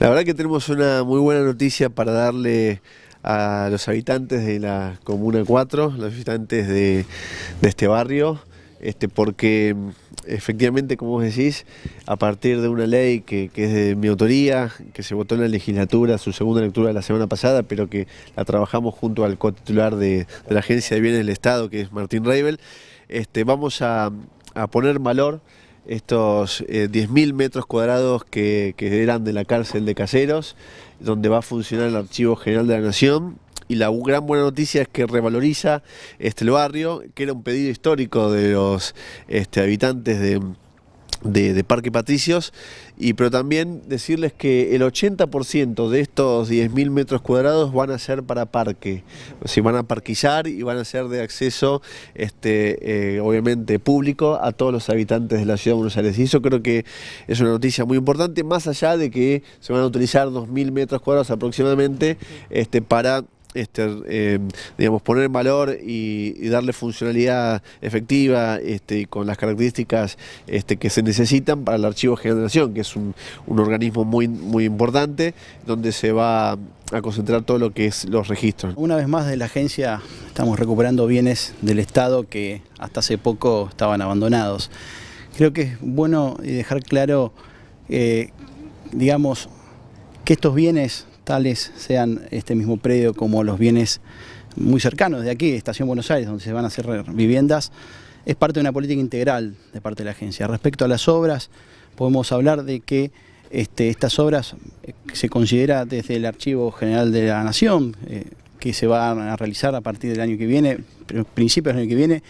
La verdad que tenemos una muy buena noticia para darle a los habitantes de la Comuna 4, los habitantes de, este barrio, este, porque efectivamente, como vos decís, a partir de una ley que, es de mi autoría, que se votó en la legislatura, su segunda lectura la semana pasada, pero que la trabajamos junto al cotitular de, la Agencia de Bienes del Estado, que es Martín Reibel, este, vamos a poner valor estos 10.000 eh, metros cuadrados que, eran de la cárcel de Caseros, donde va a funcionar el Archivo General de la Nación. Y la gran buena noticia es que revaloriza este, barrio, que era un pedido histórico de los este, habitantes de de, Parque Patricios, y, pero también decirles que el 80% de estos 10.000 metros cuadrados van a ser para parque, se van a parquillar y van a ser de acceso, este, eh, obviamente, público a todos los habitantes de la ciudad de Buenos Aires. Y eso creo que es una noticia muy importante, más allá de que se van a utilizar 2.000 metros cuadrados aproximadamente este, para este, eh, digamos, poner en valor y, darle funcionalidad efectiva este, con las características este, que se necesitan para el archivo de generación, que es un, organismo muy, muy importante donde se va a concentrar todo lo que es los registros. Una vez más de la agencia estamos recuperando bienes del Estado que hasta hace poco estaban abandonados. Creo que es bueno eh, dejar claro, eh, digamos, que estos bienes sean este mismo predio como los bienes muy cercanos de aquí, Estación Buenos Aires, donde se van a hacer viviendas, es parte de una política integral de parte de la agencia. Respecto a las obras, podemos hablar de que este, estas obras eh, se considera desde el Archivo General de la Nación, eh, que se van a realizar a partir del año que viene, principios del año que viene.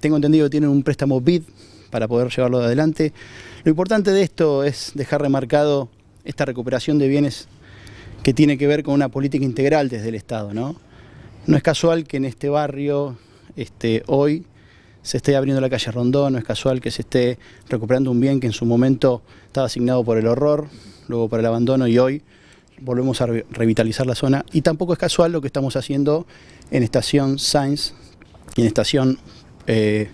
Tengo entendido que tienen un préstamo BID para poder llevarlo adelante. Lo importante de esto es dejar remarcado esta recuperación de bienes que tiene que ver con una política integral desde el Estado. No, no es casual que en este barrio este, hoy se esté abriendo la calle Rondón, no es casual que se esté recuperando un bien que en su momento estaba asignado por el horror, luego por el abandono y hoy volvemos a revitalizar la zona. Y tampoco es casual lo que estamos haciendo en Estación Sainz y en Estación eh,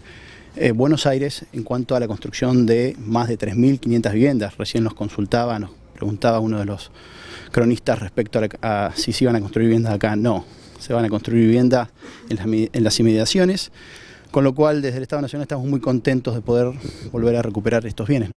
eh, Buenos Aires en cuanto a la construcción de más de 3.500 viviendas. Recién nos consultaban preguntaba uno de los cronistas respecto a, si se iban a construir viviendas acá. No, se van a construir viviendas en las, en las inmediaciones, con lo cual desde el Estado Nacional estamos muy contentos de poder volver a recuperar estos bienes.